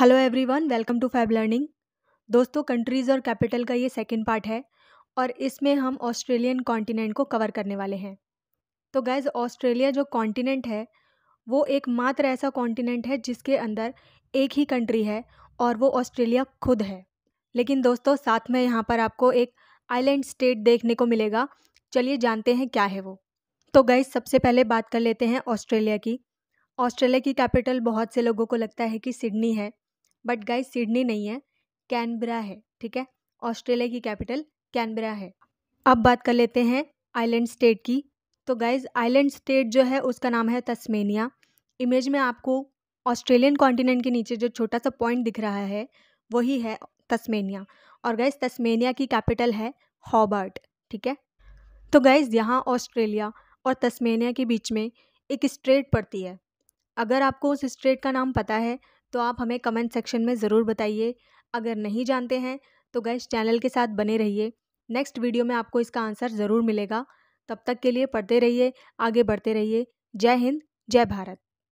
hello everyone welcome to fab learning दोस्तों countries और capital का ये सेकंड पार्ट है और इसमें हम ऑस्ट्रेलियन कॉन्टिनेंट को कवर करने वाले हैं तो गैज़ ऑस्ट्रेलिया जो कॉन्टिनेंट है वो एक मात्र ऐसा कॉन्टिनेंट है जिसके अंदर एक ही कंट्री है और वो ऑस्ट्रेलिया खुद है लेकिन दोस्तों साथ में यहाँ पर आपको एक आइलैंड स्टेट देखने को मिलेगा चलिए जानते हैं क्या है वो तो गैज़ सबसे पहले बात कर लेते हैं ऑस्ट्रेलिया की ऑस्ट्रेलिया की कैपिटल बहुत से लोगों को लगता है कि सिडनी है बट गाइज सिडनी नहीं है कैनबरा है ठीक है ऑस्ट्रेलिया की कैपिटल कैनबरा है अब बात कर लेते हैं आइलैंड स्टेट की तो गाइज आइलैंड स्टेट जो है उसका नाम है तस्मेनिया इमेज में आपको ऑस्ट्रेलियन कॉन्टिनेंट के नीचे जो छोटा सा पॉइंट दिख रहा है वही है तस्मेनिया और गाइज तस्मेनिया की कैपिटल है हॉबर्ट ठीक है तो गाइज यहाँ ऑस्ट्रेलिया और तस्मेनिया के बीच में एक स्ट्रेट पड़ती है अगर आपको उस स्ट्रेट का नाम पता है तो आप हमें कमेंट सेक्शन में ज़रूर बताइए अगर नहीं जानते हैं तो गैस चैनल के साथ बने रहिए नेक्स्ट वीडियो में आपको इसका आंसर ज़रूर मिलेगा तब तक के लिए पढ़ते रहिए आगे बढ़ते रहिए जय हिंद जय भारत